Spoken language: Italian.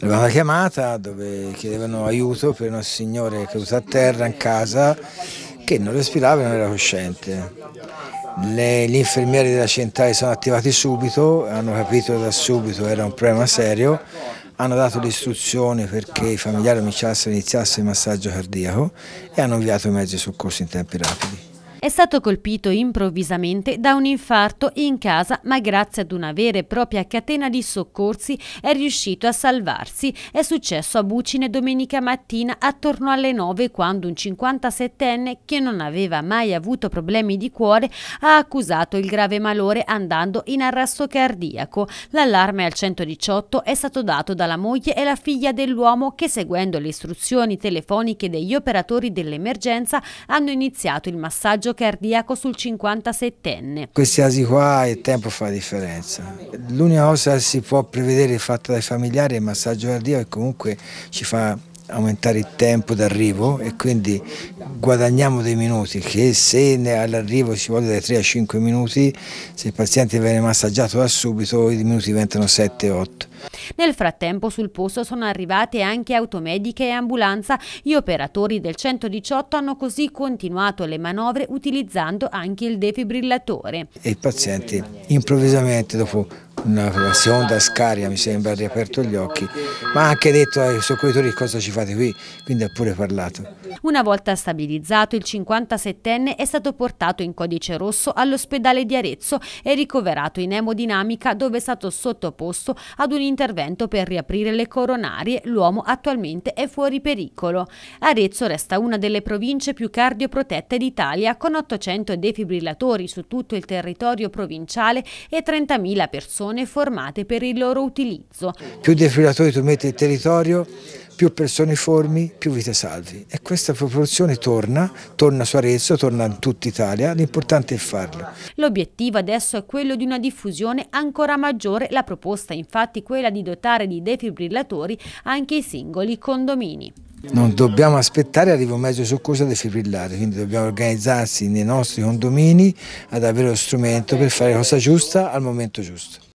Avevamo una chiamata dove chiedevano aiuto per una signora caduta a terra in casa che non respirava e non era cosciente. Le, gli infermieri della centrale sono attivati subito, hanno capito da subito che era un problema serio, hanno dato le istruzioni perché i familiari cominciassero e iniziassero il massaggio cardiaco e hanno inviato i mezzi di soccorso in tempi rapidi è stato colpito improvvisamente da un infarto in casa ma grazie ad una vera e propria catena di soccorsi è riuscito a salvarsi. È successo a Bucine domenica mattina attorno alle 9 quando un 57enne che non aveva mai avuto problemi di cuore ha accusato il grave malore andando in arrasto cardiaco. L'allarme al 118 è stato dato dalla moglie e la figlia dell'uomo che seguendo le istruzioni telefoniche degli operatori dell'emergenza hanno iniziato il massaggio cardiaco sul 57enne. Questi casi qua il tempo fa la differenza. L'unica cosa che si può prevedere fatta dai familiari è il massaggio cardiaco e comunque ci fa aumentare il tempo d'arrivo e quindi guadagniamo dei minuti che se all'arrivo ci vuole dai 3 a 5 minuti se il paziente viene massaggiato da subito i minuti diventano 7-8 nel frattempo sul posto sono arrivate anche automediche e ambulanza gli operatori del 118 hanno così continuato le manovre utilizzando anche il defibrillatore e il paziente improvvisamente dopo una seconda scaria mi sembra ha riaperto gli occhi, ma ha anche detto ai eh, soccorritori cosa ci fate qui, quindi ha pure parlato. Una volta stabilizzato il 57enne è stato portato in codice rosso all'ospedale di Arezzo e ricoverato in emodinamica dove è stato sottoposto ad un intervento per riaprire le coronarie, l'uomo attualmente è fuori pericolo. Arezzo resta una delle province più cardioprotette d'Italia con 800 defibrillatori su tutto il territorio provinciale e 30.000 persone persone formate per il loro utilizzo. Più defibrillatori tu metti in territorio, più persone formi, più vite salvi. E questa proporzione torna, torna su Arezzo, torna in tutta Italia, l'importante è farlo. L'obiettivo adesso è quello di una diffusione ancora maggiore, la proposta è infatti quella di dotare di defibrillatori anche i singoli condomini. Non dobbiamo aspettare arriva un mezzo soccorso a defibrillare, quindi dobbiamo organizzarsi nei nostri condomini ad avere lo strumento per fare la cosa giusta al momento giusto.